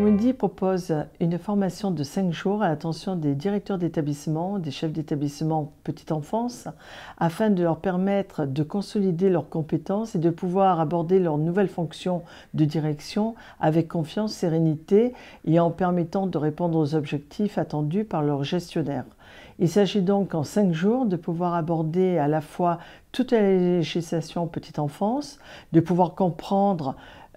Comundi propose une formation de 5 jours à l'attention des directeurs d'établissement, des chefs d'établissement petite enfance, afin de leur permettre de consolider leurs compétences et de pouvoir aborder leurs nouvelles fonctions de direction avec confiance, sérénité et en permettant de répondre aux objectifs attendus par leurs gestionnaires. Il s'agit donc en cinq jours de pouvoir aborder à la fois toute la législation petite enfance, de pouvoir comprendre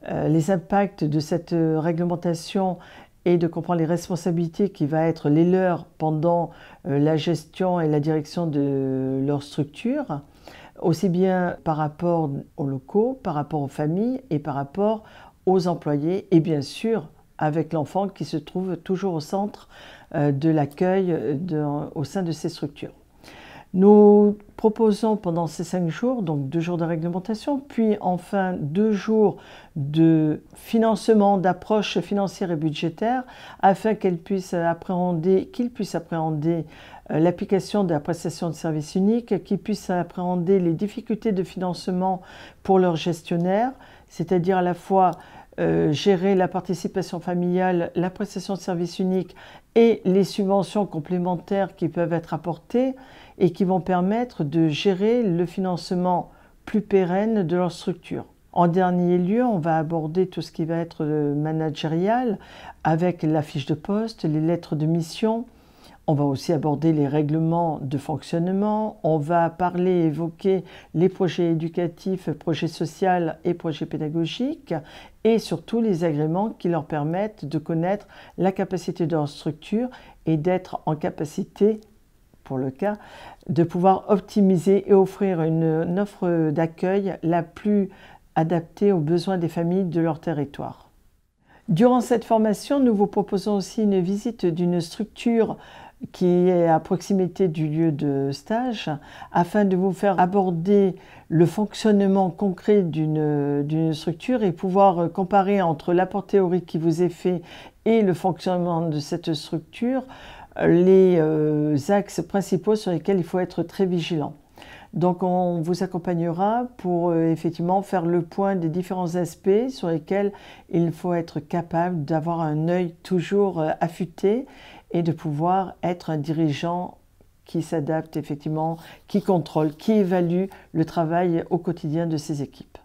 euh, les impacts de cette euh, réglementation et de comprendre les responsabilités qui vont être les leurs pendant euh, la gestion et la direction de leur structure, aussi bien par rapport aux locaux, par rapport aux familles et par rapport aux employés et bien sûr avec l'enfant qui se trouve toujours au centre de l'accueil au sein de ces structures. Nous proposons pendant ces cinq jours, donc deux jours de réglementation, puis enfin deux jours de financement, d'approche financière et budgétaire, afin qu'ils puissent appréhender, qu'ils puissent appréhender euh, l'application de la prestation de services unique, qu'ils puissent appréhender les difficultés de financement pour leurs gestionnaires, c'est-à-dire à la fois euh, gérer la participation familiale, la prestation de service unique et les subventions complémentaires qui peuvent être apportées et qui vont permettre de gérer le financement plus pérenne de leur structure. En dernier lieu, on va aborder tout ce qui va être euh, managérial avec la fiche de poste, les lettres de mission, on va aussi aborder les règlements de fonctionnement, on va parler, évoquer les projets éducatifs, projets sociaux et projets pédagogiques, et surtout les agréments qui leur permettent de connaître la capacité de leur structure et d'être en capacité pour le cas, de pouvoir optimiser et offrir une, une offre d'accueil la plus adaptée aux besoins des familles de leur territoire. Durant cette formation, nous vous proposons aussi une visite d'une structure qui est à proximité du lieu de stage, afin de vous faire aborder le fonctionnement concret d'une structure et pouvoir comparer entre l'apport théorique qui vous est fait et le fonctionnement de cette structure les euh, axes principaux sur lesquels il faut être très vigilant. Donc on vous accompagnera pour euh, effectivement faire le point des différents aspects sur lesquels il faut être capable d'avoir un œil toujours euh, affûté et de pouvoir être un dirigeant qui s'adapte effectivement, qui contrôle, qui évalue le travail au quotidien de ses équipes.